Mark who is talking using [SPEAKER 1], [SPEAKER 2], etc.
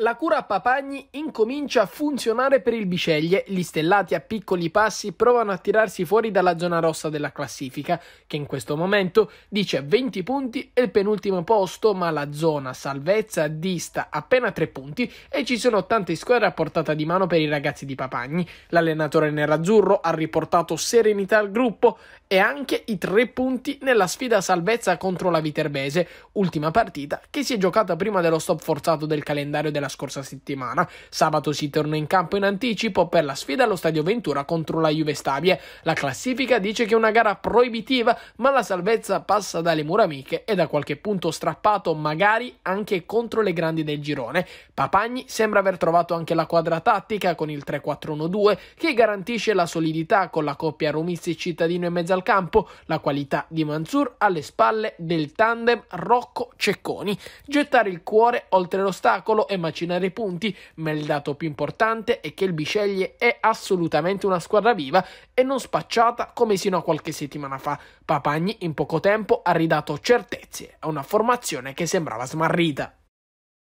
[SPEAKER 1] La cura a Papagni incomincia a funzionare per il Biceglie, gli stellati a piccoli passi provano a tirarsi fuori dalla zona rossa della classifica, che in questo momento dice 20 punti e il penultimo posto, ma la zona salvezza dista appena 3 punti e ci sono tante squadre a portata di mano per i ragazzi di Papagni. L'allenatore nerazzurro ha riportato serenità al gruppo e anche i 3 punti nella sfida salvezza contro la Viterbese, ultima partita che si è giocata prima dello stop forzato del calendario della la scorsa settimana. Sabato si torna in campo in anticipo per la sfida allo Stadio Ventura contro la Juve Stabia. La classifica dice che è una gara proibitiva, ma la salvezza passa dalle mura amiche e da qualche punto strappato magari anche contro le grandi del girone. Papagni sembra aver trovato anche la quadra tattica con il 3-4-1-2 che garantisce la solidità con la coppia Romizzi Cittadino in mezzo al campo, la qualità di Mansur alle spalle del tandem Rocco Cecconi. Gettare il cuore oltre l'ostacolo e macinare trascinare punti, ma il dato più importante è che il Bisceglie è assolutamente una squadra viva e non spacciata come sino a qualche settimana fa. Papagni in poco tempo ha ridato certezze a una formazione che sembrava smarrita.